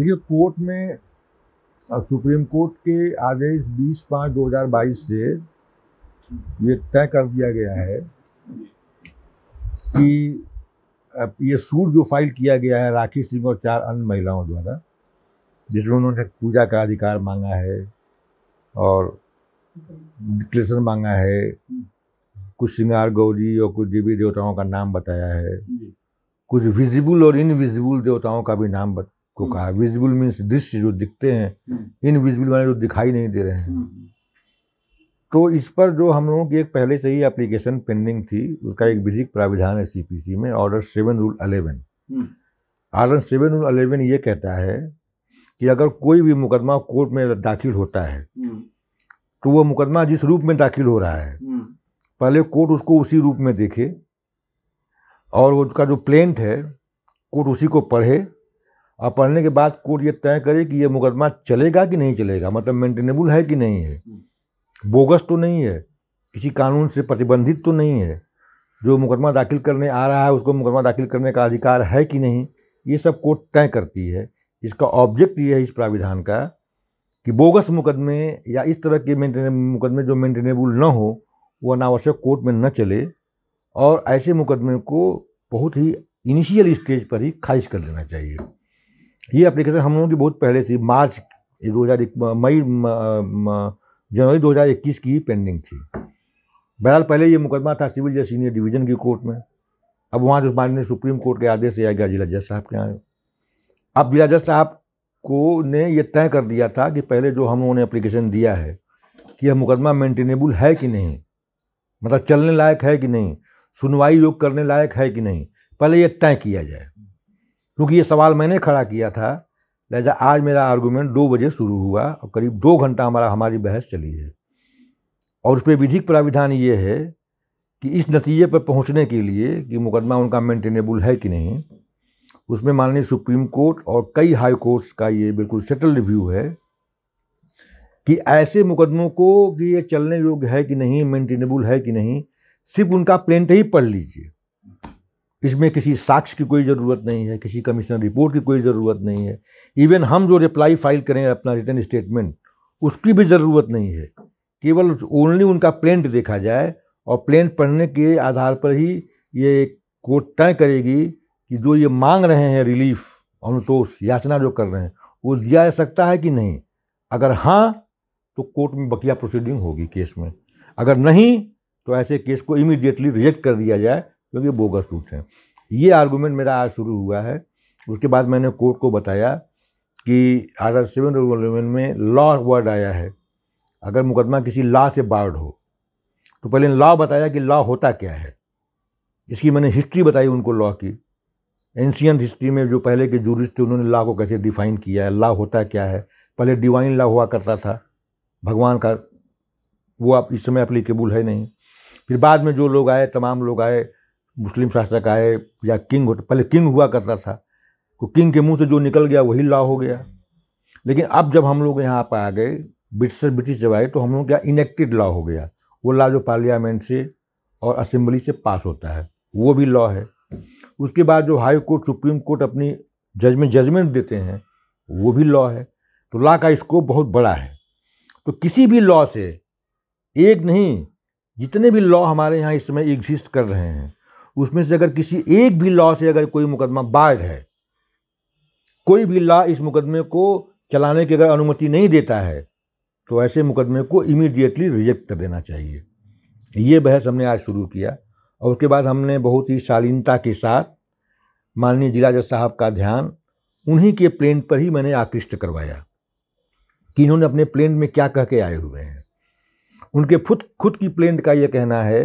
देखिए कोर्ट में supreme court के आदेश बीस पाँच दो हजार बाईस से ये तय कर दिया गया है कि ये सूट जो फाइल किया गया है राखी सिंह और चार अन्य महिलाओं द्वारा जिसमें उन्होंने पूजा का अधिकार मांगा है और डिक्लेशन मांगा है कुछ श्रृंगार गौरी और कुछ देवी देवताओं का नाम बताया है कुछ विजिबल और इनविजिबल देवताओं का भी नाम बता को हम्म। कहा विजिबल मीन्स दृश्य जो दिखते हैं इनविजिबल हम्म। वाले जो दिखाई नहीं दे रहे हैं हम्म। तो इस पर जो हम लोगों की एक पहले से ही एप्लीकेशन पेंडिंग थी उसका एक विधिक प्राविधान है सीपीसी में order seven rule eleven order seven rule eleven ये कहता है कि अगर कोई भी मुकदमा कोर्ट में दाखिल होता है तो वह मुकदमा जिस रूप में दाखिल हो रहा है पहले कोर्ट उसको उसी रूप में देखे और उसका जो प्लेंट है कोर्ट उसी को पढ़े और पढ़ने के बाद कोर्ट ये तय करे कि ये मुकदमा चलेगा कि नहीं चलेगा मतलब मेंटेनेबल है कि नहीं है हम्म। बोगस तो नहीं है किसी कानून से प्रतिबंधित तो नहीं है जो मुकदमा दाखिल करने आ रहा है उसको मुकदमा दाखिल करने का अधिकार है कि नहीं ये सब कोर्ट तय करती है इसका ऑब्जेक्ट ये है इस प्राविधान का कि बोगस मुकदमे या इस तरह के मुकदमे जो मेंटेनेबल न हो वो अनावश्यक कोर्ट में न चले और ऐसे मुकदमे को बहुत ही इनिशियल स्टेज पर ही खारिज कर देना चाहिए ये एप्लीकेशन हम लोगों की बहुत पहले थी मार्च दो हज़ार मई जनवरी 2021 की पेंडिंग थी बहरहाल पहले ये मुकदमा था सिविल जज सीनियर डिवीजन की कोर्ट में अब वहाँ जो माननीय सुप्रीम कोर्ट के आदेश से आएगा जिला जज साहब के यहाँ अब जिला जज साहब को ने यह तय कर दिया था कि पहले जो हम लोगों ने अप्लीकेशन दिया है कि यह मुकदमा मेंटेनेबल है कि नहीं मतलब चलने लायक है कि नहीं सुनवाई योग करने लायक है कि नहीं पहले यह तय किया जाए क्योंकि ये सवाल मैंने खड़ा किया था लहजा आज मेरा आर्गूमेंट दो बजे शुरू हुआ और करीब दो घंटा हमारा हमारी बहस चली है और उस पर विधिक प्राविधान ये है कि इस नतीजे पर पहुंचने के लिए कि मुकदमा उनका मेंटेनेबल है कि नहीं उसमें माननीय सुप्रीम कोर्ट और कई हाई कोर्ट्स का ये बिल्कुल सेटल रिव्यू है कि ऐसे मुकदमों को कि ये चलने योग्य है कि नहीं मेंटेनेबल है कि नहीं सिर्फ उनका प्लेंट ही पढ़ लीजिए इसमें किसी साक्ष्य की कोई ज़रूरत नहीं है किसी कमिश्नर रिपोर्ट की कोई ज़रूरत नहीं है इवन हम जो रिप्लाई फाइल करें अपना रिटर्न स्टेटमेंट उसकी भी ज़रूरत नहीं है केवल ओनली उनका प्रिंट देखा जाए और प्लेंट पढ़ने के आधार पर ही ये कोर्ट तय करेगी कि जो ये मांग रहे हैं रिलीफ अनुतोष याचना जो कर रहे हैं वो दिया जा सकता है कि नहीं अगर हाँ तो कोर्ट में बकिया प्रोसीडिंग होगी केस में अगर नहीं तो ऐसे केस को इमीडिएटली रिजेक्ट कर दिया जाए क्योंकि ये बोगस रूट हैं ये आर्गूमेंट मेरा आज शुरू हुआ है उसके बाद मैंने कोर्ट को बताया कि आर्टिकल सेवन इलेवन में लॉ वर्ड आया है अगर मुकदमा किसी लॉ से बार्ड हो तो पहले लॉ बताया कि लॉ होता क्या है इसकी मैंने हिस्ट्री बताई उनको लॉ की एंशियंट हिस्ट्री में जो पहले के जूरिस्ट थे उन्होंने लॉ को कैसे डिफाइन किया है लॉ होता क्या है पहले डिवाइन लॉ हुआ करता था भगवान का वो आप इस समय अप्लीकेबल है नहीं फिर बाद में जो लोग आए तमाम लोग आए मुस्लिम शासक आए या किंग होते पहले किंग हुआ करता था तो किंग के मुंह से जो निकल गया वही लॉ हो गया लेकिन अब जब हम लोग यहाँ पर आ गए ब्रिटिश ब्रिटिश जब आए तो हम लोग क्या इनेक्टेड लॉ हो गया वो लॉ जो पार्लियामेंट से और असेंबली से पास होता है वो भी लॉ है उसके बाद जो हाई कोर्ट सुप्रीम कोर्ट अपनी जजमेंट जजमेंट देते हैं वो भी लॉ है तो लॉ का स्कोप बहुत बड़ा है तो किसी भी लॉ से एक नहीं जितने भी लॉ हमारे यहाँ इस समय एग्जिस्ट कर रहे हैं उसमें से अगर किसी एक भी लॉ से अगर कोई मुकदमा बाढ़ है कोई भी लॉ इस मुकदमे को चलाने की अगर अनुमति नहीं देता है तो ऐसे मुकदमे को इमीडिएटली रिजेक्ट कर देना चाहिए ये बहस हमने आज शुरू किया और उसके बाद हमने बहुत ही शालीनता के साथ माननीय जिला जज साहब का ध्यान उन्हीं के प्लेन पर ही मैंने आकृष्ट करवाया कि इन्होंने अपने प्लेन में क्या कह के आए हुए हैं उनके खुद खुद की प्लेन का ये कहना है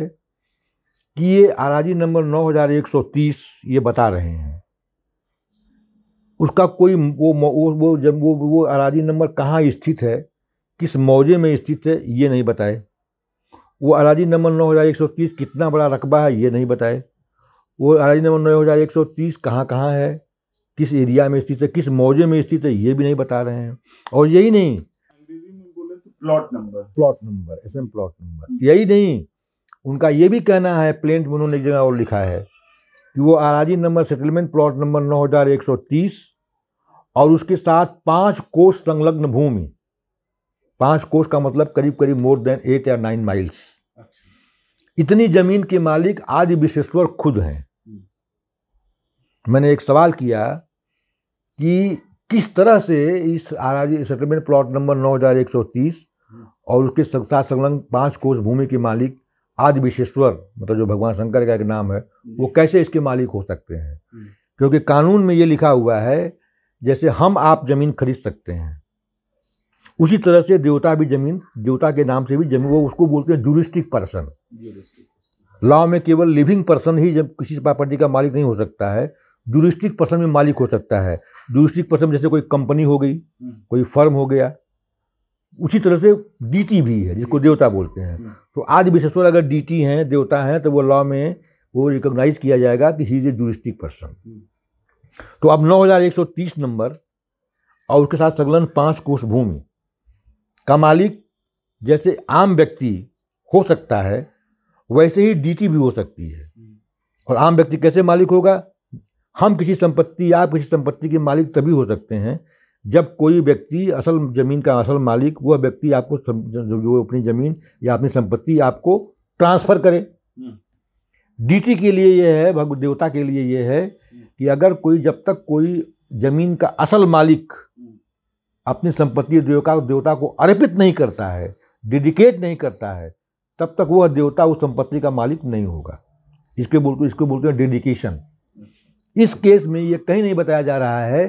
कि ये आराजी नंबर 9130 ये बता रहे हैं उसका कोई वो वो, वो जब वो वो आराजी नंबर कहाँ स्थित है किस मौजे में स्थित है ये नहीं बताए वो आराजी नंबर 9130 कितना बड़ा रकबा है ये नहीं बताए वो आराजी नंबर 9130 कहाँ कहाँ है किस एरिया में स्थित है किस मौजे में स्थित है ये भी नहीं बता रहे हैं और यही नहीं तो plot number plot number S plot number यही नहीं उनका ये भी कहना है प्लेन में उन्होंने एक जगह और लिखा है कि वो आराजी नंबर सेटलमेंट प्लॉट नंबर नौ हजार एक सौ तीस और उसके साथ पाँच कोष संलग्न भूमि पाँच कोष का मतलब करीब करीब मोर देन एट या नाइन माइल्स अच्छा। इतनी जमीन के मालिक आदि विशेश्वर खुद हैं हम्म। मैंने एक सवाल किया कि किस तरह से इस आराजी सेटलमेंट प्लॉट नंबर तीस हम्म। और उसके साथ संलग्न पाँच कोष भूमि के मालिक आदि विशेश्वर मतलब जो भगवान शंकर का एक नाम है वो कैसे इसके मालिक हो सकते हैं क्योंकि कानून में ये लिखा हुआ है जैसे हम आप जमीन खरीद सकते हैं उसी तरह से देवता भी जमीन देवता के नाम से भी जमीन वो उसको बोलते हैं जुरिस्टिक पर्सन लॉ में केवल लिविंग पर्सन ही जब किसी प्रॉपर्टी का मालिक नहीं हो सकता है जुरिस्टिक पर्सन में मालिक हो सकता है जुरिस्टिक पर्सन जैसे कोई कंपनी हो गई हम्म। कोई फर्म हो गया उसी तरह से डीटी भी है जिसको देवता बोलते हैं हम्म। तो आदि विशेश्वर अगर डीटी हैं देवता हैं तो वो लॉ में वो रिकोगनाइज किया जाएगा कि he is a juristic person तो अब 9130 नंबर और उसके साथ संलग्न पांच कोष भूमि का मालिक जैसे आम व्यक्ति हो सकता है वैसे ही डीटी भी हो सकती है हम्म। और आम व्यक्ति कैसे मालिक होगा हम किसी संपत्ति या किसी संपत्ति के मालिक तभी हो सकते हैं जब कोई व्यक्ति असल ज़मीन का असल मालिक वह व्यक्ति आपको जो अपनी ज़मीन या अपनी संपत्ति आपको ट्रांसफ़र करे हम्म। डीटी के लिए यह है भगवत देवता के लिए यह है कि अगर कोई जब तक कोई ज़मीन का असल मालिक हम्म। अपनी संपत्ति देवता देवता को अर्पित नहीं करता है डेडिकेट नहीं करता है तब तक वह देवता उस संपत्ति का मालिक नहीं होगा इसके बोलते इसको बोलते हैं डेडिकेशन हम्म। इस केस में यह कहीं नहीं बताया जा रहा है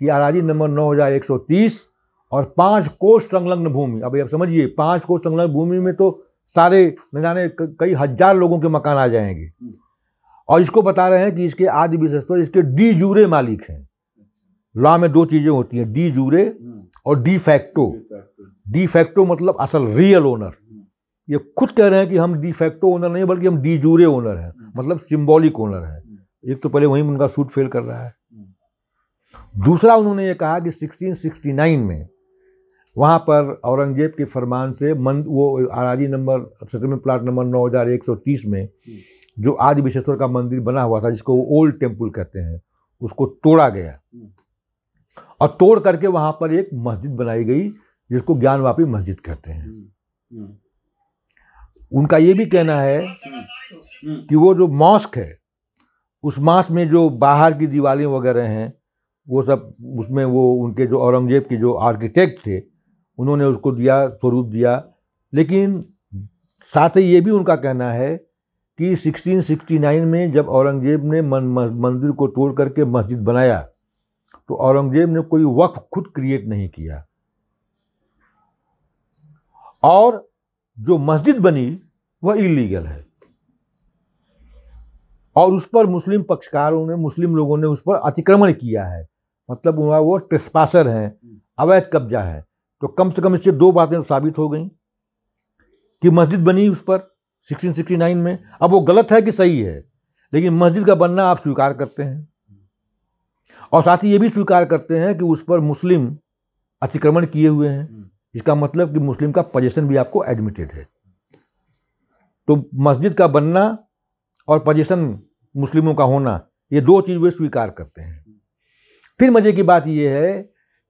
की आराजी नंबर नौ हज़ार एक सौ तीस और पांच कोष संलग्न भूमि अब आप समझिए पांच कोष संलग्न भूमि में तो सारे न जाने कई हज़ार लोगों के मकान आ जाएंगे और इसको बता रहे हैं कि इसके आदि विशेषतः इसके डी जूरे मालिक हैं लॉ में दो चीज़ें होती हैं डी जूरे और डी फैक्टो डी फैक्टो मतलब असल रियल ओनर ये खुद कह रहे हैं कि हम डी फैक्टो ओनर नहीं बल्कि हम डी जूरे ओनर हैं मतलब सिम्बॉलिक ओनर हैं एक तो पहले वहीं उनका सूट फेल कर रहा है दूसरा उन्होंने ये कहा कि 1669 में वहाँ पर औरंगजेब के फरमान से मन वो आराजी नंबर सेटलमेंट प्लाट नंबर 9130 में जो आदि विशेश्वर का मंदिर बना हुआ था जिसको वो ओल्ड टेम्पल कहते हैं उसको तोड़ा गया और तोड़ करके वहाँ पर एक मस्जिद बनाई गई जिसको ज्ञानवापी मस्जिद कहते हैं उनका ये भी कहना है कि वो जो मॉस्क है उस मास में जो बाहर की दिवालें वगैरह हैं वो सब उसमें वो उनके जो औरंगज़ेब के जो आर्किटेक्ट थे उन्होंने उसको दिया स्वरूप दिया लेकिन साथ ही ये भी उनका कहना है कि 1669 में जब औरंगज़ेब ने मंदिर को तोड़ करके मस्जिद बनाया तो औरंगज़ेब ने कोई वक्फ खुद क्रिएट नहीं किया और जो मस्जिद बनी वह इलीगल है और उस पर मुस्लिम पक्षकारों ने मुस्लिम लोगों ने उस पर अतिक्रमण किया है मतलब हुआ वो ट्रिस्पासर हैं हम्म। अवैध कब्जा है तो कम से कम इससे दो बातें तो साबित हो गई कि मस्जिद बनी उस पर 1669 में अब वो गलत है कि सही है लेकिन मस्जिद का बनना आप स्वीकार करते हैं और साथ ही ये भी स्वीकार करते हैं कि उस पर मुस्लिम अतिक्रमण किए हुए हैं इसका हम्म। मतलब कि मुस्लिम का पजेशन भी आपको एडमिटेड है तो मस्जिद का बनना और पजेशन मुस्लिमों का होना ये दो चीज़ वे स्वीकार करते हैं फिर मज़े की बात यह है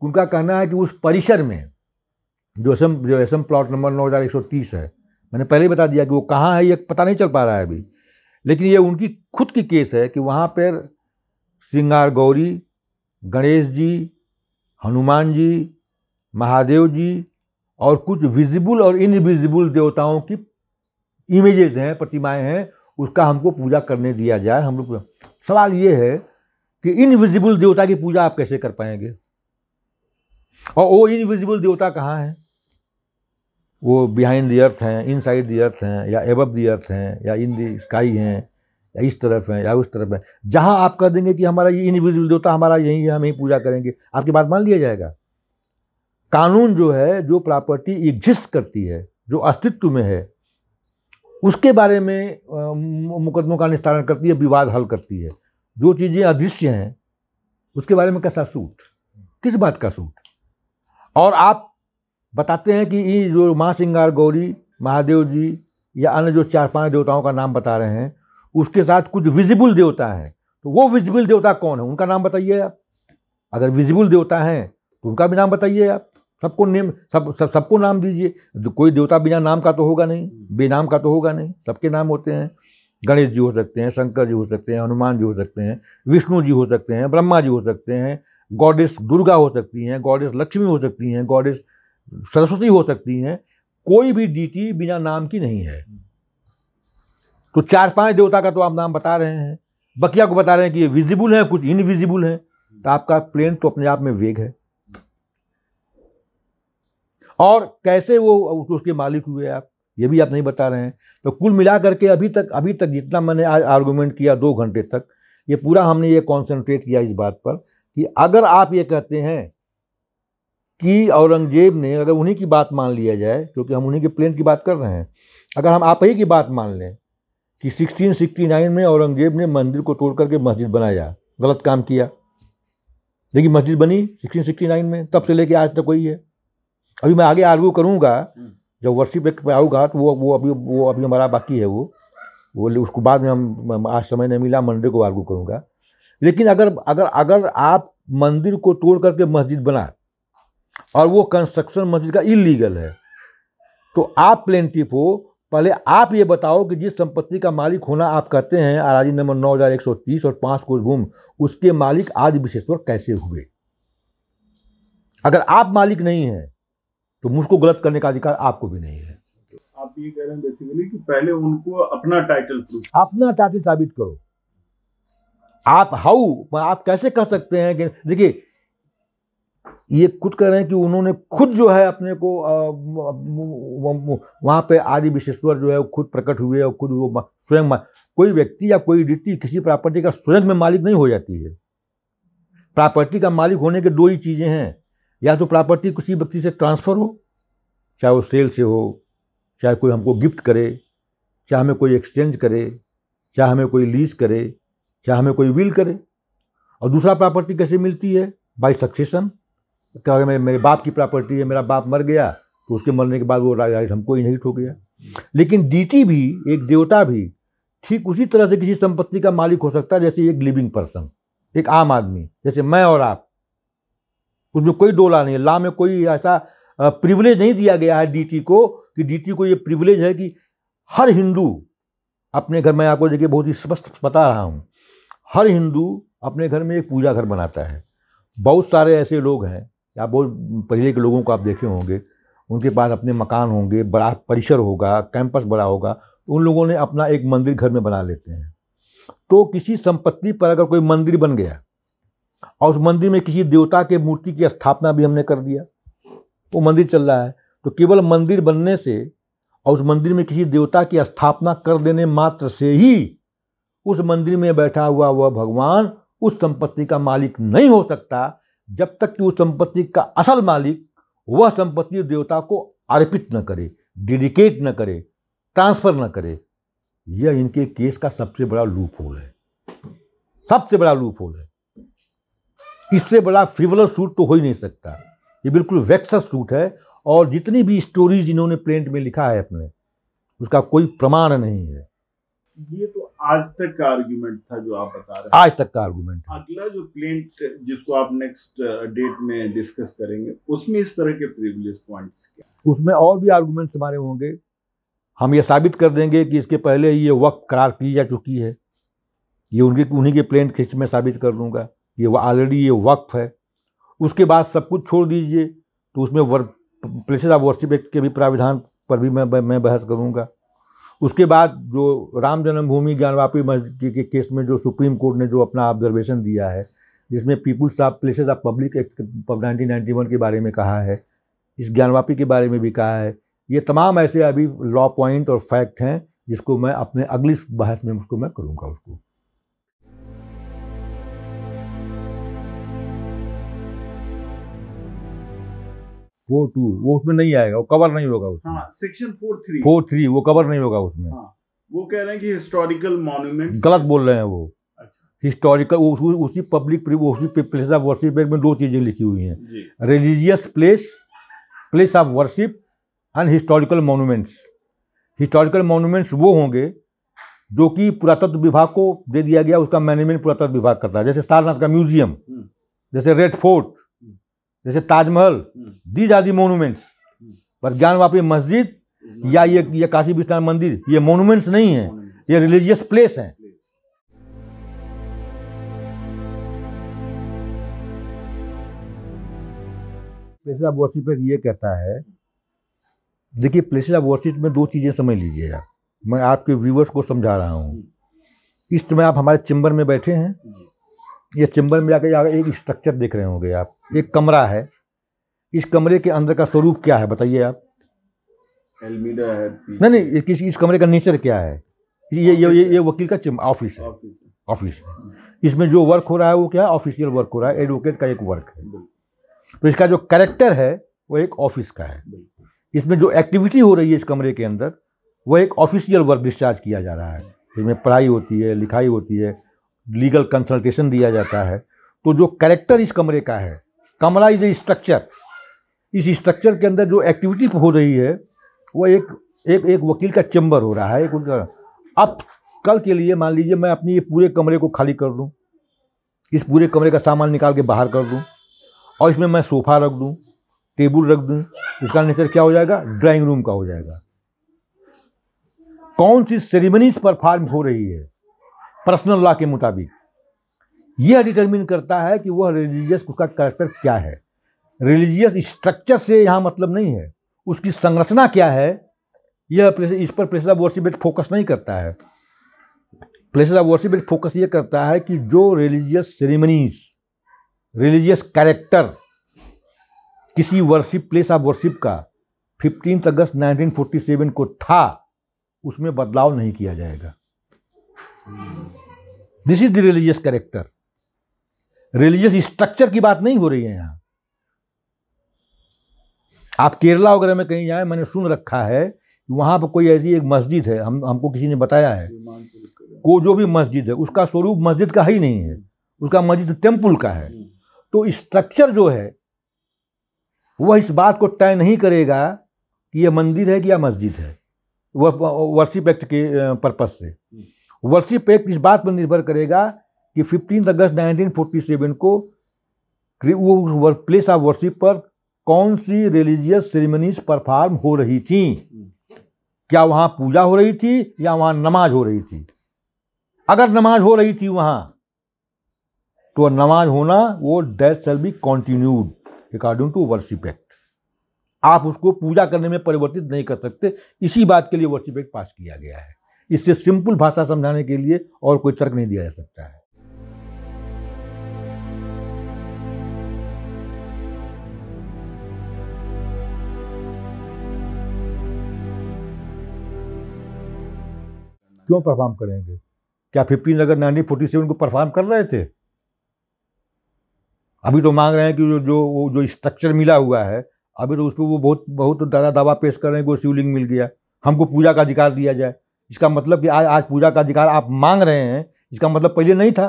उनका कहना है कि उस परिसर में जो एसम जो एसम प्लॉट नंबर नौ हज़ार एक सौ तीस है मैंने पहले ही बता दिया कि वो कहाँ है ये पता नहीं चल पा रहा है अभी लेकिन ये उनकी खुद की केस है कि वहाँ पर श्रृंगार गौरी गणेश जी हनुमान जी महादेव जी और कुछ विजिबल और इनविजिबल देवताओं की इमेजेस हैं प्रतिमाएं हैं उसका हमको पूजा करने दिया जाए हम लोग सवाल ये है कि इनविजिबल देवता की पूजा आप कैसे कर पाएंगे और वो इनविजिबल देवता कहाँ हैं वो बिहाइंड द अर्थ हैं इन साइड द अर्थ हैं या एबव द अर्थ हैं या इन दी स्काई हैं या इस तरफ हैं या उस तरफ हैं जहाँ आप कह देंगे कि हमारा ये इनविजिबल देवता हमारा यहीं है हम यहीं पूजा करेंगे आपकी बात मान लिया जाएगा कानून जो है जो प्रॉपर्टी एग्जिस्ट करती है जो अस्तित्व में है उसके बारे में मुकदमों का निस्तारण करती है विवाद हल करती है जो चीज़ें अदृश्य हैं उसके बारे में कैसा सूट किस बात का सूट और आप बताते हैं कि ये जो माँ श्रृंगार गौरी महादेव जी या अन्य जो चार पांच देवताओं का नाम बता रहे हैं उसके साथ कुछ विजिबल देवता है तो वो विजिबल देवता कौन है उनका नाम बताइए आप अगर विजिबल देवता हैं तो उनका भी नाम बताइए आप सबको नेम सब सब सबको नाम दीजिए कोई देवता बिना नाम का तो होगा नहीं बेनाम का तो होगा नहीं सबके नाम होते हैं गणेश जी हो सकते हैं शंकर जी हो सकते हैं हनुमान जी हो सकते हैं विष्णु जी हो सकते हैं ब्रह्मा जी हो सकते हैं गॉडेस दुर्गा हो सकती हैं गॉडेस लक्ष्मी हो सकती हैं गॉडेस सरस्वती हो सकती हैं कोई भी डीटी बिना नाम की नहीं है तो चार पांच देवता का तो आप नाम बता रहे हैं बकिया को बता रहे हैं कि ये विजिबल है कुछ इनविजिबल है तो आपका प्लेन तो अपने आप में वेग है और कैसे वो उसके मालिक हुए आप ये भी आप नहीं बता रहे हैं तो कुल मिला करके अभी तक अभी तक जितना मैंने आज आर्गूमेंट किया दो घंटे तक ये पूरा हमने ये कॉन्सेंट्रेट किया इस बात पर कि अगर आप ये कहते हैं कि औरंगजेब ने अगर उन्हीं की बात मान लिया जाए क्योंकि हम उन्हीं के प्लेन की बात कर रहे हैं अगर हम आप ही की बात मान लें कि 1669 में औरंगजेब ने मंदिर को तोड़ करके मस्जिद बनाया गलत काम किया लेकिन मस्जिद बनी 1669 में तब से लेके आज तक वही है अभी मैं आगे आर्गू करूँगा हम्म। जब वर्षिप एक्ट पर आऊँगा तो वो वो अभी वो अभी हमारा बाकी है वो वो उसको बाद में हम आज समय नहीं मिला मंदिर को आर्गू करूँगा लेकिन अगर अगर अगर आप मंदिर को तोड़ करके मस्जिद बनाए और वो कंस्ट्रक्शन मस्जिद का इलीगल है तो आप प्लेंटिफ हो पहले आप ये बताओ कि जिस संपत्ति का मालिक होना आप कहते हैं आराजी नंबर नौ हज़ार एक सौ तीस और पाँच कोस भूम उसके मालिक आदि पर कैसे हुए अगर आप मालिक नहीं हैं तो मुझको गलत करने का अधिकार आपको भी नहीं है आप ये कह रहे हैं बेसिकली कि पहले उनको अपना टाइटल अपना टाइटल साबित करो आप हाउ आप कैसे कह सकते हैं कि देखिए ये खुद कह रहे हैं कि उन्होंने खुद जो है अपने को वहाँ पे आदि विशेश्वर जो है खुद प्रकट हुए और खुद वो स्वयं कोई व्यक्ति या कोई रीति किसी प्रॉपर्टी का स्वयं में मालिक नहीं हो जाती है प्रॉपर्टी का मालिक होने के दो ही चीज़ें हैं या तो प्रॉपर्टी किसी व्यक्ति से ट्रांसफ़र हो चाहे वो सेल से हो चाहे कोई हमको गिफ्ट करे चाहे हमें कोई एक्सचेंज करे चाहे हमें कोई लीज करे चाहे हमें कोई विल करे और दूसरा प्रॉपर्टी कैसे मिलती है बाई सक्सेशन क्या मेरे मेरे बाप की प्रॉपर्टी है मेरा बाप मर गया तो उसके मरने के बाद वो राइट हमको इनहेरिट हो गया लेकिन डीटी भी एक देवता भी ठीक उसी तरह से किसी संपत्ति का मालिक हो सकता है जैसे एक लिविंग पर्सन एक आम आदमी जैसे मैं और आप उसमें कोई डोला नहीं है ला में कोई ऐसा प्रिविलेज नहीं दिया गया है डीटी को कि डीटी को ये प्रिविलेज है कि हर हिंदू अपने घर में आपको देखिए बहुत ही स्पष्ट बता रहा हूँ हर हिंदू अपने घर में एक पूजा घर बनाता है बहुत सारे ऐसे लोग हैं या बहुत पहले के लोगों को आप देखे होंगे उनके पास अपने मकान होंगे बड़ा परिसर होगा कैंपस बड़ा होगा उन लोगों ने अपना एक मंदिर घर में बना लेते हैं तो किसी संपत्ति पर अगर कोई मंदिर बन गया और उस मंदिर में किसी देवता के मूर्ति की स्थापना भी हमने कर दिया वो मंदिर चल रहा है तो केवल मंदिर बनने से और उस मंदिर में किसी देवता की स्थापना कर देने मात्र से ही उस मंदिर में बैठा हुआ वह भगवान उस संपत्ति का मालिक नहीं हो सकता जब तक कि उस संपत्ति का असल मालिक वह संपत्ति देवता को अर्पित न करे डेडिकेट न करे ट्रांसफर न करे यह इनके केस का सबसे बड़ा लूप होल है सबसे बड़ा लूप होल है इससे बड़ा फिवलर सूट तो हो ही नहीं सकता ये बिल्कुल वैक्स सूट है और जितनी भी स्टोरीज इन्होंने प्लेंट में लिखा है अपने उसका कोई प्रमाण नहीं है ये तो आज तक का आर्गुमेंट था जो आप बता रहे हैं आज तक का आर्गुमेंट अगला जो प्लेंट जिसको आप नेक्स्ट डेट में डिस्कस करेंगे उसमें इस तरह के प्रिविलेज पॉइंट्स क्या उसमें और भी आर्गुमेंट्स हमारे होंगे हम ये साबित कर देंगे कि इसके पहले ये वक्त करार की जा चुकी है ये उनके उन्हीं के प्लेंट खिंच में साबित कर दूंगा ये ऑलरेडी ये वक्फ है उसके बाद सब कुछ छोड़ दीजिए तो उसमें वर प्लेसेज ऑफ वर्शिप एक्ट के भी प्राविधान पर भी मैं मैं बहस करूँगा उसके बाद जो राम जन्मभूमि ज्ञानवापी मस्जिद के, के केस में जो सुप्रीम कोर्ट ने जो अपना ऑब्जर्वेशन दिया है जिसमें people's of places of public act nineteen ninety one के बारे में कहा है इस ज्ञानवापी के बारे में भी कहा है ये तमाम ऐसे अभी लॉ पॉइंट और फैक्ट हैं जिसको मैं अपने अगली बहस में उसको मैं करूँगा उसको फोर टू वो उसमें नहीं आएगा वो कवर नहीं होगा उसमें section four three four three वो कवर नहीं होगा उसमें हाँ, वो कह रहे हैं कि हिस्टोरिकल मॉन्यूमेंट गलत बोल रहे हैं वो हिस्टोरिकल अच्छा। वो उसी पब्लिक उसी प्लेस ऑफ वर्शिप में दो चीज़ें लिखी हुई हैं religious place place of worship and historical monuments historical monuments वो होंगे जो कि पुरातत्व विभाग को दे दिया गया उसका मैनेजमेंट पुरातत्व विभाग करता है जैसे सारनाथ का म्यूजियम जैसे रेड फोर्ट जैसे ताजमहल हम्म। दीज आदि मोनूमेंट्स हम्म। पर ज्ञान वापी मस्जिद या ये ये काशी विश्वनाथ मंदिर ये मोनूमेंट्स नहीं है ये रिलीजियस प्लेस है प्लेसेस ऑफ वर्शिप ये कहता है देखिए प्लेस ऑफ वर्शिप में दो चीज़ें समझ लीजिए आप मैं आपके व्यूवर्स को समझा रहा हूँ हम्म। इस समय आप हमारे चैम्बर में बैठे हैं ये चैम्बर में जाके जाकर एक स्ट्रक्चर देख रहे होंगे आप एक कमरा है इस कमरे के अंदर का स्वरूप क्या है बताइए आप एलमीडा है नहीं नहीं किस इस कमरे का नेचर क्या है ये ये ये, ये वकील का ऑफिस है ऑफिस इसमें जो वर्क हो रहा है वो क्या है ऑफिशियल वर्क हो रहा है एडवोकेट का एक वर्क है तो इसका जो कैरेक्टर है वो एक ऑफिस का है इसमें जो एक्टिविटी हो रही है इस कमरे के अंदर वो एक ऑफिशियल वर्क डिस्चार्ज किया जा रहा है इसमें पढ़ाई होती है लिखाई होती है लीगल कंसल्टेशन दिया जाता है तो जो कैरेक्टर इस कमरे का है कमरा इज ए स्ट्रक्चर इस स्ट्रक्चर के अंदर जो एक्टिविटी हो रही है वो एक एक एक वकील का चैम्बर हो रहा है एक उनका अब कल के लिए मान लीजिए मैं अपनी ये पूरे कमरे को खाली कर दूँ इस पूरे कमरे का सामान निकाल के बाहर कर दूँ और इसमें मैं सोफ़ा रख दूँ टेबल रख दूँ इसका नेचर क्या हो जाएगा ड्राइंग रूम का हो जाएगा कौन सी सेरेमनीज परफॉर्म हो रही है पर्सनल लॉ के मुताबिक यह डिटर्मिन करता है कि वह रिलीजियस उसका कैरेक्टर क्या है रिलीजियस स्ट्रक्चर से यहाँ मतलब नहीं है उसकी संरचना क्या है यह इस पर प्लेस ऑफ वर्शिप फोकस नहीं करता है प्लेस ऑफ वर्शिप फोकस ये करता है कि जो रिलीजियस सेरेमनीज रिलीजियस कैरेक्टर किसी वर्शिप प्लेस ऑफ वर्शिप का फिफ्टीन अगस्त 1947 को था उसमें बदलाव नहीं किया जाएगा this is the religious character religious structure की बात नहीं हो रही है यहां आप केरला वगैरह में कहीं जाए मैंने सुन रखा है वहां पर कोई ऐसी एक मस्जिद है हम हमको किसी ने बताया है को जो भी मस्जिद है उसका स्वरूप मस्जिद का ही नहीं है उसका मस्जिद टेम्पल का है तो स्ट्रक्चर जो है वह इस बात को तय नहीं करेगा कि यह मंदिर है कि या मस्जिद है वह वर्शिप एक्ट के पर्पज से वर्शिप एक्ट इस बात पर निर्भर करेगा कि फिफ्टीन अगस्त 1947 को वो प्लेस ऑफ वर्शिप पर कौन सी रिलीजियस सेरेमनीज परफॉर्म हो रही थी क्या वहाँ पूजा हो रही थी या वहाँ नमाज हो रही थी अगर नमाज हो रही थी वहाँ तो नमाज होना वो date shall be continued according to worship act आप उसको पूजा करने में परिवर्तित नहीं कर सकते इसी बात के लिए वर्शिप एक्ट पास किया गया है इससे सिंपल भाषा समझाने के लिए और कोई तर्क नहीं दिया जा सकता है क्यों परफॉर्म करेंगे क्या फिफ्टीन अगर नाइनटीन फोर्टी सेवन को परफॉर्म कर रहे थे अभी तो मांग रहे हैं कि जो जो जो स्ट्रक्चर मिला हुआ है अभी तो उस पर वो बहुत बहुत ज़्यादा दावा पेश कर रहे हैं कि वो शिवलिंग मिल गया हमको पूजा का अधिकार दिया जाए इसका मतलब कि आज आज पूजा का अधिकार आप मांग रहे हैं इसका मतलब पहले नहीं था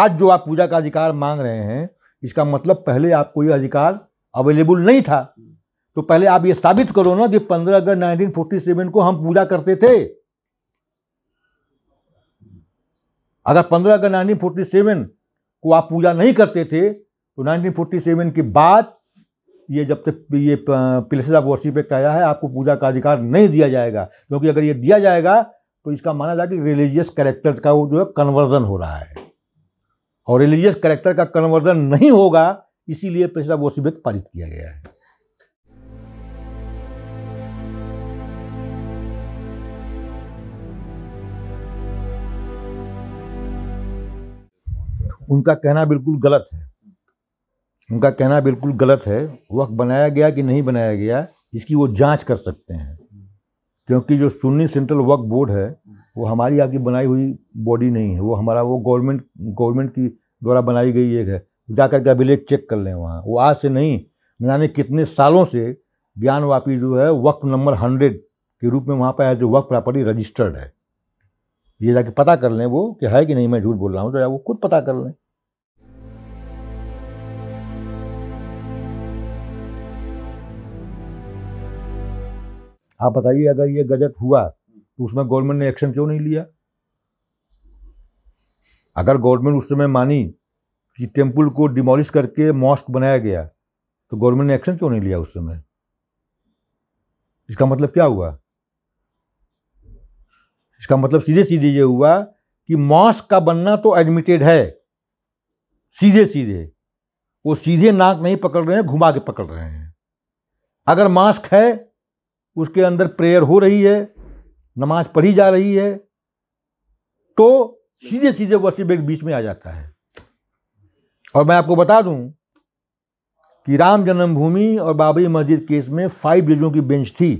आज जो आप पूजा का अधिकार मांग रहे हैं इसका मतलब पहले आपको ये अधिकार अवेलेबल नहीं था तो पहले आप ये साबित करो ना कि पंद्रह अगस्त सेवन को हम पूजा करते थे अगर पंद्रह अगस्त सेवन को आप पूजा नहीं करते थे तो 1947 के बाद ये जब तक ये प्लेसेस ऑफ वर्शिप एक्ट आया है आपको पूजा का अधिकार नहीं दिया जाएगा क्योंकि अगर ये दिया जाएगा तो इसका माना जाए कि रिलीजियस करेक्टर का वो जो है कन्वर्जन हो रहा है और रिलीजियस करेक्टर का कन्वर्जन नहीं होगा इसीलिए प्लेसेस ऑफ वर्शिप पारित किया गया है उनका कहना बिल्कुल गलत है उनका कहना बिल्कुल गलत है वक्त बनाया गया कि नहीं बनाया गया इसकी वो जांच कर सकते हैं क्योंकि जो सुन्नी सेंट्रल वक्फ बोर्ड है वो हमारी आपकी बनाई हुई बॉडी नहीं है वो हमारा वो गवर्नमेंट गवर्नमेंट की द्वारा बनाई गई एक है जा कर के अभिलेख चेक कर लें वहाँ वो आज से नहीं जाने कितने सालों से ज्ञान वापी जो है वक्फ नंबर हंड्रेड के रूप में वहाँ पर है जो वक्फ प्रॉपर्टी रजिस्टर्ड है ये जाके पता कर लें वो कि है कि नहीं मैं झूठ बोल रहा हूँ तो वो खुद पता कर लें आप बताइए अगर ये गजट हुआ तो उसमें गवर्नमेंट ने एक्शन क्यों नहीं लिया अगर गवर्नमेंट उस समय मानी कि टेम्पल को डिमोलिश करके मॉस्क बनाया गया तो गवर्नमेंट ने एक्शन क्यों नहीं लिया उस समय इसका मतलब क्या हुआ इसका मतलब सीधे सीधे ये हुआ कि मॉस्क का बनना तो एडमिटेड है सीधे सीधे वो सीधे नाक नहीं पकड़ रहे हैं घुमा के पकड़ रहे हैं अगर मास्क है उसके अंदर प्रेयर हो रही है नमाज पढ़ी जा रही है तो सीधे सीधे वसीब एक बीच में आ जाता है और मैं आपको बता दूं कि राम जन्मभूमि और बाबरी मस्जिद केस में फाइव जजों की बेंच थी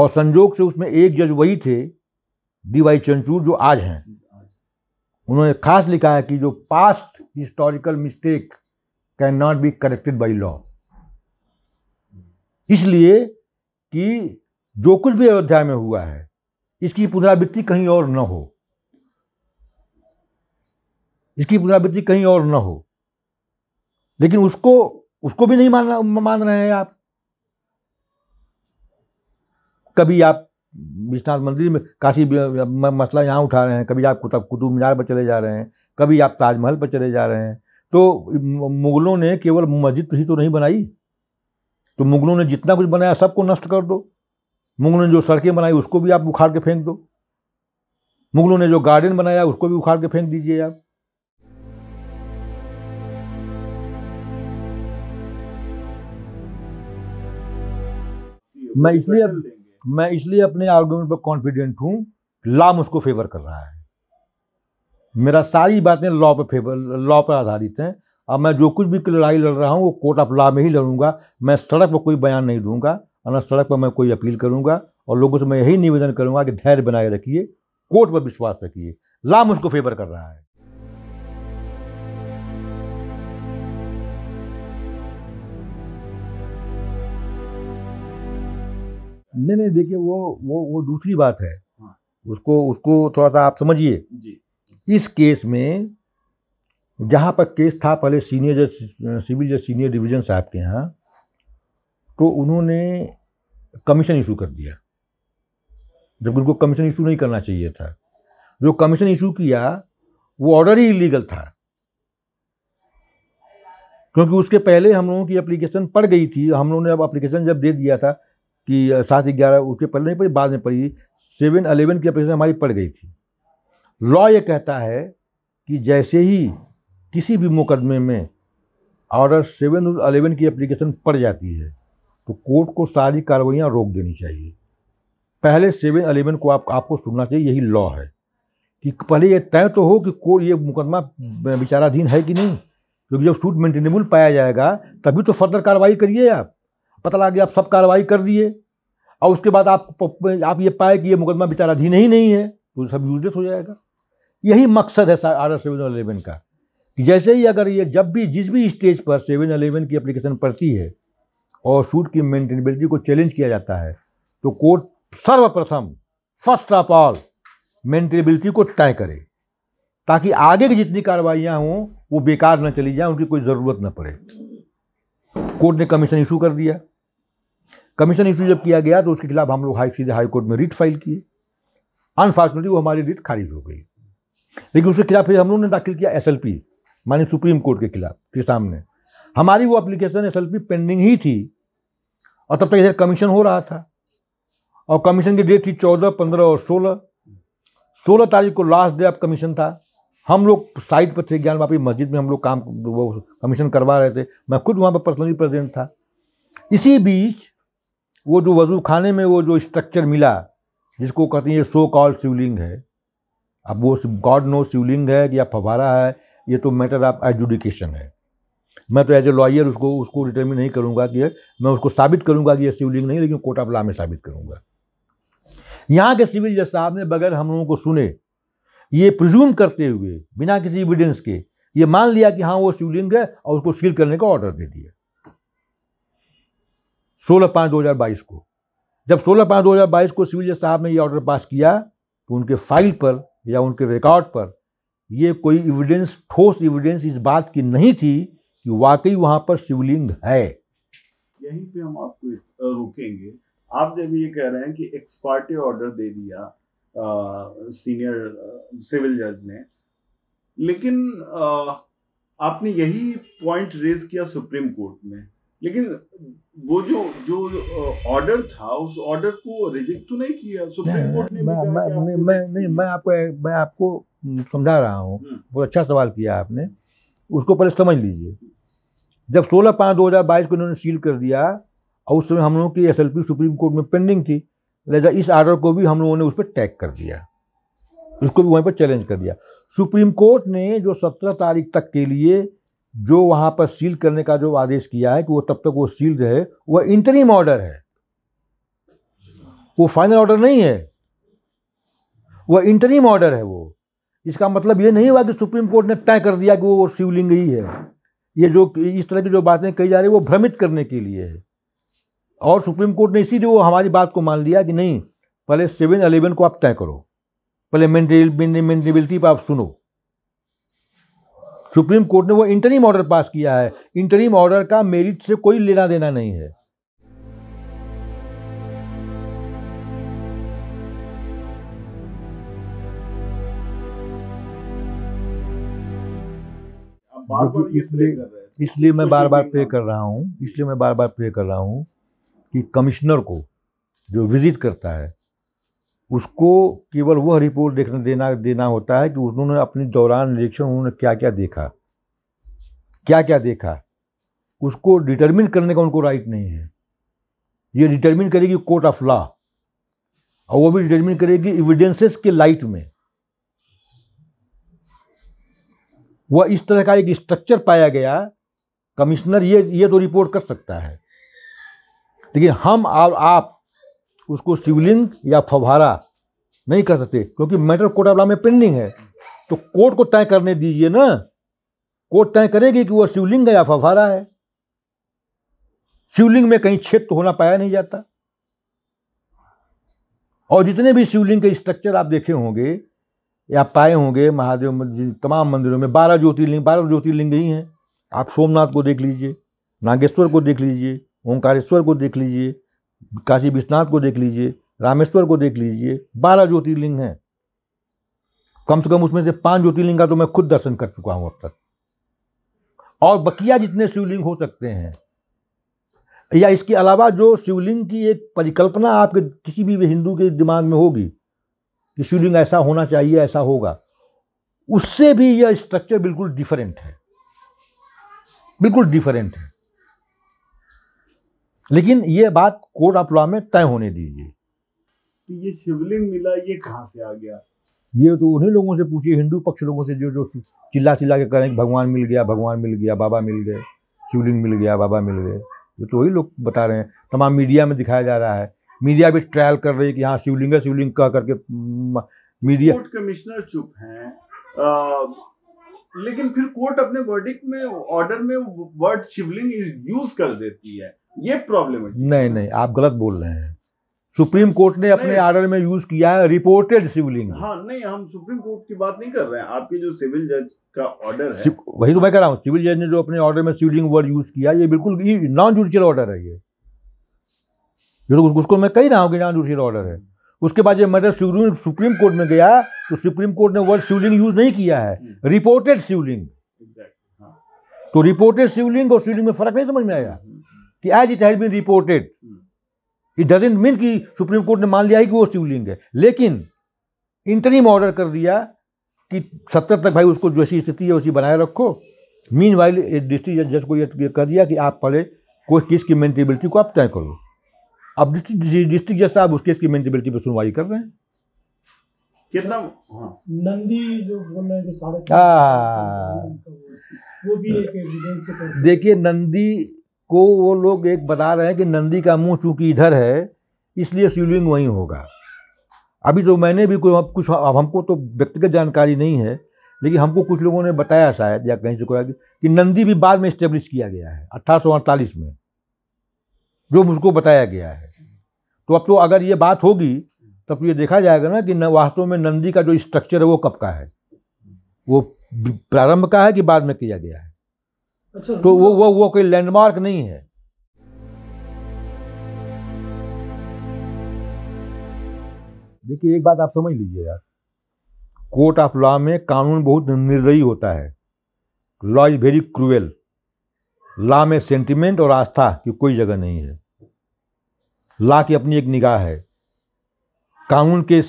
और संजोग से उसमें एक जज वही थे डी वाई चंचूर जो आज हैं उन्होंने खास लिखा है कि जो past historical mistake can not be corrected by law इसलिए कि जो कुछ भी अयोध्या में हुआ है इसकी पुनरावृत्ति कहीं और न हो इसकी पुनरावृत्ति कहीं और न हो लेकिन उसको उसको भी नहीं मान मान रहे हैं आप कभी आप विश्वनाथ मंदिर में काशी मसला यहाँ उठा रहे हैं कभी आप कुतुब कुतुब मीनार पर चले जा रहे हैं कभी आप ताजमहल पर चले जा रहे हैं तो मुगलों ने केवल मस्जिद तो ही तो नहीं बनाई तो मुगलों ने जितना कुछ बनाया सबको नष्ट कर दो मुगलों ने जो सड़कें बनाई उसको भी आप उखाड़ के फेंक दो मुगलों ने जो गार्डन बनाया उसको भी उखाड़ के फेंक दीजिए आप मैं इसलिए मैं इसलिए अपने आर्गूमेंट पर कॉन्फिडेंट हूँ लॉ मुझको फेवर कर रहा है मेरा सारी बातें लॉ पर फेवर लॉ पर आधारित हैं अब मैं जो कुछ भी लड़ाई लड़ रहा हूँ वो कोर्ट ऑफ लॉ में ही लड़ूंगा मैं सड़क पर कोई बयान नहीं दूंगा और ना सड़क पर मैं कोई अपील करूंगा और लोगों से मैं यही निवेदन करूंगा कि धैर्य बनाए रखिए कोर्ट पर विश्वास रखिए लॉ मुझको फेवर कर रहा है नहीं नहीं देखिए वो वो वो दूसरी बात है हाँ। उसको उसको थोड़ा सा आप समझिए इस केस में जहाँ पर केस था पहले सीनियर जज सिविल जज सीनियर डिवीजन साहब के यहाँ तो उन्होंने कमीशन इशू कर दिया जबकि उनको कमीशन इशू नहीं करना चाहिए था जो कमीशन इशू किया वो ऑर्डर ही इलीगल था क्योंकि उसके पहले हम लोगों की एप्लीकेशन पड़ गई थी हम लोगों ने अब एप्लीकेशन जब दे दिया था कि सात ग्यारह उसके पहले नहीं पड़ी बाद में पड़ी सेवन अलेवन की एप्लीकेशन हमारी पड़ गई थी लॉ ये कहता है कि जैसे ही किसी भी मुकदमे में ऑर्डर सेवन और अलेवन की एप्लीकेशन पड़ जाती है तो कोर्ट को सारी कार्रवाइयाँ रोक देनी चाहिए पहले सेवन अलेवन को आप आपको सुनना चाहिए यही लॉ है कि पहले ये तय तो हो कि कोर्ट ये मुकदमा विचाराधीन है कि नहीं क्योंकि जब सूट मेंटेनेबल पाया जाएगा तभी तो फर्दर कार्रवाई करिए आप पता लगा कि आप सब कार्रवाई कर दिए और उसके बाद आप आप ये पाए कि ये मुकदमा विचाराधीन ही नहीं है तो सब यूजलेस हो जाएगा यही मकसद है आर एस सेवन अलेवन का जैसे ही अगर ये जब भी जिस भी स्टेज पर सेवन अलेवन की एप्लीकेशन पड़ती है और सूट की मेंटेनेबिलिटी को चैलेंज किया जाता है तो कोर्ट सर्वप्रथम फर्स्ट ऑफ ऑल मेंटेनेबिलिटी को तय करे ताकि आगे की जितनी कार्रवाइयाँ हों वो बेकार न चली जाए उनकी कोई ज़रूरत न पड़े कोर्ट ने कमीशन इशू कर दिया कमीशन इशू जब किया गया तो उसके खिलाफ हम लोग हाई सीधे हाई कोर्ट में रिट फाइल किए अनफॉर्चुनेटली वो हमारी रिट खारिज हो गई लेकिन उसके खिलाफ फिर हम लोगों ने दाखिल किया एसएलपी मानी सुप्रीम कोर्ट के खिलाफ के सामने हमारी वो अप्लीकेशन एस पेंडिंग ही थी और तब तक इधर कमीशन हो रहा था और कमीशन की डेट थी चौदह पंद्रह और सोलह सोलह तारीख को लास्ट डे ऑफ कमीशन था हम लोग साइट पर थे ज्ञान वापी मस्जिद में हम लोग काम वो कमीशन करवा रहे थे मैं खुद वहाँ पर पर्सनली प्रेजेंट था इसी बीच वो जो वजू खाने में वो जो स्ट्रक्चर मिला जिसको कहते हैं ये सो कॉल शिवलिंग है अब वो गॉड नो शिवलिंग है या फवारा है ये तो मैटर ऑफ एजुडिकेशन है मैं तो एज ए लॉयर उसको उसको डिटर्मिन नहीं करूँगा कि मैं उसको साबित करूँगा कि यह शिवलिंग नहीं लेकिन कोर्ट ऑफ लॉ में साबित करूँगा यहाँ के सिविल जज साहब ने बगैर हम लोगों को सुने ये प्रिज्यूम करते हुए बिना किसी एविडेंस के ये मान लिया कि हाँ वो शिवलिंग है और उसको सील करने का ऑर्डर दे दिया सोलह पाँच दो हज़ार बाईस को जब सोलह पाँच दो हज़ार बाईस को सिविल जज साहब ने ये ऑर्डर पास किया तो उनके फाइल पर या उनके रिकॉर्ड पर ये कोई एविडेंस ठोस एविडेंस इस बात की नहीं थी कि वाकई वहाँ पर शिवलिंग है यहीं पे हम आपको रुकेंगे आप जब ये कह रहे हैं कि एक्सपार्टे ऑर्डर दे दिया आ, सीनियर सिविल जज ने लेकिन आ, आपने यही पॉइंट रेज किया सुप्रीम कोर्ट में लेकिन वो जो जो ऑर्डर था उस ऑर्डर को रिजेक्ट तो नहीं किया सुप्रीम कोर्ट ने मैं मैं, मैं, मैं मैं आपको मैं आपको समझा रहा हूँ हम्म। बहुत अच्छा सवाल किया आपने उसको पहले समझ लीजिए जब सोलह पाँच दो हज़ार बाईस को इन्होंने सील कर दिया और उस समय हम लोगों की एस सुप्रीम कोर्ट में पेंडिंग थी लिहाजा इस आर्डर को भी हम लोगों ने उस पर टैग कर दिया उसको भी वहीं पर चैलेंज कर दिया सुप्रीम कोर्ट ने जो सत्रह तारीख तक के लिए जो वहाँ पर सील करने का जो आदेश किया है कि वो तब तक वो सील रहे वह इंटरिम ऑर्डर है वो फाइनल ऑर्डर नहीं है वह इंटरिम ऑर्डर है वो इसका मतलब ये नहीं हुआ कि सुप्रीम कोर्ट ने तय कर दिया कि वो शिवलिंग ही है ये जो इस तरह की जो बातें कही जा रही है वो भ्रमित करने के लिए है और सुप्रीम कोर्ट ने इसीलिए वो हमारी बात को मान लिया कि नहीं पहले सेवन अलेवन को आप तय करो पहले मेंटेबिलिटी पर आप सुनो सुप्रीम कोर्ट ने वो इंटरिम ऑर्डर पास किया है इंटरिम ऑर्डर का मेरिट से कोई लेना देना नहीं है इसलिए इसलिए मैं बार बार प्रे कर रहा हूँ इसलिए मैं बार बार प्रे कर रहा हूँ कि कमिश्नर को जो विजिट करता है उसको केवल वह रिपोर्ट देखने देना देना होता है कि उन्होंने अपने दौरान निरीक्षण उन्होंने क्या क्या देखा क्या क्या देखा उसको डिटर्मिन करने का उनको राइट नहीं है ये डिटर्मिन करेगी कोर्ट ऑफ लॉ और वो भी डिटर्मिन करेगी एविडेंसेस के लाइट में वह इस तरह का एक स्ट्रक्चर पाया गया कमिश्नर ये ये तो रिपोर्ट कर सकता है लेकिन हम और आप उसको शिवलिंग या फवारा नहीं कर सकते क्योंकि मैटर कोर्ट अबला में पेंडिंग है तो कोर्ट को तय करने दीजिए ना कोर्ट तय करेगी कि वह शिवलिंग है या फवारा है शिवलिंग में कहीं छेद तो होना पाया नहीं जाता और जितने भी शिवलिंग के स्ट्रक्चर आप देखे होंगे या पाए होंगे महादेव मंदिर तमाम मंदिरों में बारह ज्योतिर्लिंग बारह ज्योतिर्लिंग ही हैं आप सोमनाथ को देख लीजिए नागेश्वर को देख लीजिए ओंकारेश्वर को देख लीजिए काशी विश्वनाथ को देख लीजिए रामेश्वर को देख लीजिए बारह ज्योतिर्लिंग हैं कम से कम उसमें से पांच ज्योतिर्लिंग का तो मैं खुद दर्शन कर चुका हूँ अब तक और बकिया जितने शिवलिंग हो सकते हैं या इसके अलावा जो शिवलिंग की एक परिकल्पना आपके किसी भी हिंदू के दिमाग में होगी कि शिवलिंग ऐसा होना चाहिए ऐसा होगा उससे भी यह स्ट्रक्चर बिल्कुल डिफरेंट है बिल्कुल डिफरेंट है लेकिन ये बात कोर्ट ऑफ लॉ में तय होने दीजिए तो ये शिवलिंग मिला ये कहाँ से आ गया ये तो उन्हीं लोगों से पूछिए हिंदू पक्ष लोगों से जो जो चिल्ला चिल्ला के करें भगवान मिल गया भगवान मिल गया बाबा मिल गए शिवलिंग मिल गया बाबा मिल गए ये तो वही लोग बता रहे हैं तमाम मीडिया में दिखाया जा रहा है मीडिया भी ट्रायल कर रही है कि यहाँ शिवलिंग है शिवलिंग कह करके मीडिया कोर्ट कमिश्नर चुप हैं लेकिन फिर कोर्ट अपने वर्डिक में ऑर्डर में वर्ड शिवलिंग यूज कर देती है ये प्रॉब्लम है नहीं नहीं आप गलत बोल रहे हैं सुप्रीम कोर्ट ने अपने ऑर्डर में यूज किया है रिपोर्टेड शिवलिंग हाँ नहीं हम सुप्रीम कोर्ट की बात नहीं कर रहे हैं आपके जो सिविल जज का ऑर्डर है वही तो मैं कह रहा हूँ सिविल जज ने जो अपने ऑर्डर में शिवलिंग वर्ड यूज किया ये बिल्कुल नॉन जुडिशियल ऑर्डर है ये ये तो उसको मैं कह रहा हूँ कि नॉन ऑर्डर है उसके बाद जब मैटर सुप्रीम कोर्ट में गया तो सुप्रीम कोर्ट ने वर्ड शिवलिंग यूज नहीं किया है रिपोर्टेड hmm. शिवलिंग हाँ। तो रिपोर्टेड शिवलिंग और शिवलिंग में फर्क नहीं समझ में आया hmm. कि as it has been reported it doesn't mean कि सुप्रीम कोर्ट ने मान लिया है कि वो शिवलिंग है लेकिन इंटरिम ऑर्डर कर दिया कि सत्तर तक भाई उसको जैसी स्थिति है उसी बनाए रखो मीन वाइल डिस्ट्रिक्ट जज को यह ये कर दिया कि आप पहले कोई किस की मेंटेबिलिटी को आप तय करो अब डिस्ट्रिक्ट डिस्ट्रिक्ट जज साहब उस केस की मेंटेबिलिटी पर सुनवाई कर रहे हैं कितना हाँ। नंदी जो बोल रहे हाँ। देखिए नंदी को वो लोग एक बता रहे हैं कि नंदी का मुंह चूंकि इधर है इसलिए शिवलिंग वहीं होगा अभी तो मैंने भी कोई कुछ अब हमको तो व्यक्तिगत जानकारी नहीं है लेकिन हमको कुछ लोगों ने बताया शायद या कहीं से कोई कि नंदी भी बाद में इस्टेब्लिश किया गया है अट्ठारह में जो मुझको बताया गया है तो अब तो अगर ये बात होगी तब तो ये देखा जाएगा ना कि वास्तव में नंदी का जो स्ट्रक्चर है वो कब का है वो प्रारंभ का है कि बाद में किया गया है अच्छा, तो वो वो वो कोई लैंडमार्क नहीं है देखिए एक बात आप समझ लीजिए यार कोर्ट ऑफ लॉ में कानून बहुत निर्दयी होता है law is very cruel law में सेंटिमेंट और आस्था की कोई जगह नहीं है ला की अपनी एक निगाह है कानून के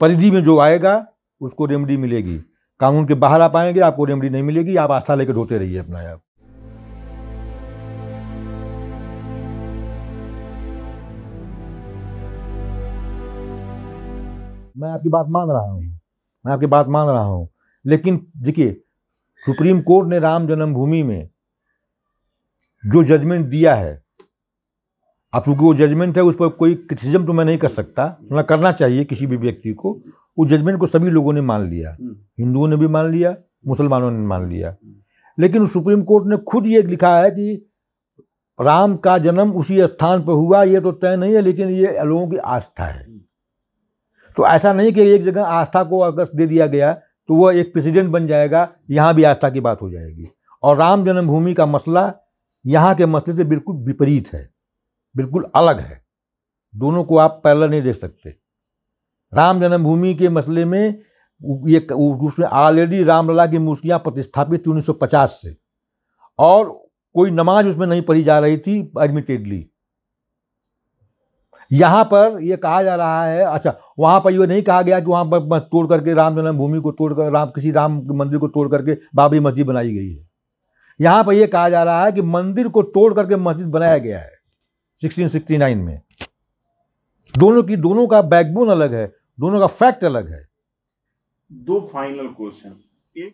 परिधि में जो आएगा उसको रेमडी मिलेगी कानून के बाहर आ पाएंगे आपको रेमडी नहीं मिलेगी आप आस्था लेकर ढोते रहिए अपना आप मैं आपकी बात मान रहा हूँ मैं आपकी बात मान रहा हूँ लेकिन देखिए सुप्रीम कोर्ट ने राम जन्मभूमि में जो जजमेंट दिया है आप क्योंकि वो जजमेंट है उस पर कोई क्रिटिसिज्म तो मैं नहीं कर सकता ना मतलब करना चाहिए किसी भी व्यक्ति को उस जजमेंट को सभी लोगों ने मान लिया हम्म। हिंदुओं ने भी मान लिया मुसलमानों ने मान लिया लेकिन सुप्रीम कोर्ट ने खुद ये लिखा है कि राम का जन्म उसी स्थान पर हुआ ये तो तय नहीं है लेकिन ये लोगों की आस्था है हम्म। तो ऐसा नहीं कि एक जगह आस्था को अगर दे दिया गया तो वह एक प्रेसिडेंट बन जाएगा यहाँ भी आस्था की बात हो जाएगी और राम जन्मभूमि का मसला यहाँ के मसले से बिल्कुल विपरीत है बिल्कुल अलग है दोनों को आप पैरल नहीं दे सकते राम जन्मभूमि के मसले में ये उसमें ऑलरेडी रामलला की मूर्तियाँ प्रतिस्थापित थी 1950 से और कोई नमाज उसमें नहीं पढ़ी जा रही थी एडमिटेडली यहाँ पर ये कहा जा रहा है अच्छा वहाँ पर ये नहीं कहा गया कि वहाँ पर तोड़ करके राम जन्मभूमि को तोड़ कर राम किसी राम मंदिर को तोड़ करके बाबरी मस्जिद बनाई गई है यहाँ पर यह कहा जा रहा है कि मंदिर को तोड़ करके मस्जिद बनाया गया है 1669 में दोनों की दोनों का बैकबोन अलग है दोनों का फैक्ट अलग है दो फाइनल क्वेश्चन एक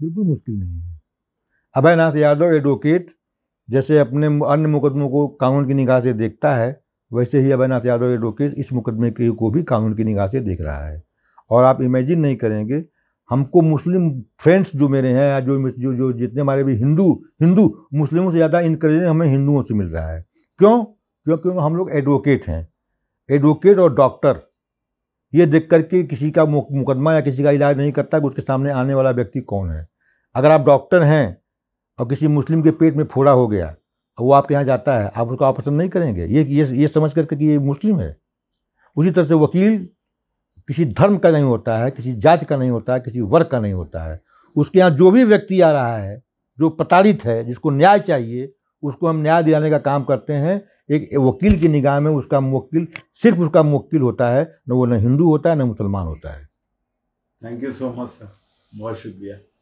बिल्कुल मुश्किल नहीं है अभयनाथ यादव एडवोकेट जैसे अपने अन्य मुकदमों को कानून की निगाह से देखता है वैसे ही अवैनाथ यादव एडवोकेट लोकेश इस मुकदमे के को भी कानून की निगाह से देख रहा है और आप इमेजिन नहीं करेंगे हमको मुस्लिम फ्रेंड्स जो मेरे हैं या जो जो जो जितने हमारे भी हिंदू हिंदू मुस्लिमों से ज़्यादा इनक्रेज हमें हिंदुओं से मिल रहा है क्यों क्यों क्योंकि हम लोग एडवोकेट हैं एडवोकेट और डॉक्टर ये देख करके किसी का मुकदमा या किसी का इलाज नहीं करता कि उसके सामने आने वाला व्यक्ति कौन है अगर आप डॉक्टर हैं और किसी मुस्लिम के पेट में फोड़ा हो गया वो आपके यहाँ जाता है आप उसको पसंद नहीं करेंगे ये ये ये समझ करके कि ये मुस्लिम है उसी तरह से वकील किसी धर्म का नहीं होता है किसी जात का नहीं होता है किसी वर्ग का नहीं होता है उसके यहाँ जो भी व्यक्ति आ रहा है जो प्रताड़ित है जिसको न्याय चाहिए उसको हम न्याय दिलाने का काम करते हैं एक वकील की निगाह में उसका मुवक्किल सिर्फ उसका मुवक्किल होता है न वो न हिंदू होता है न मुसलमान होता है thank you so much sir बहुत शुक्रिया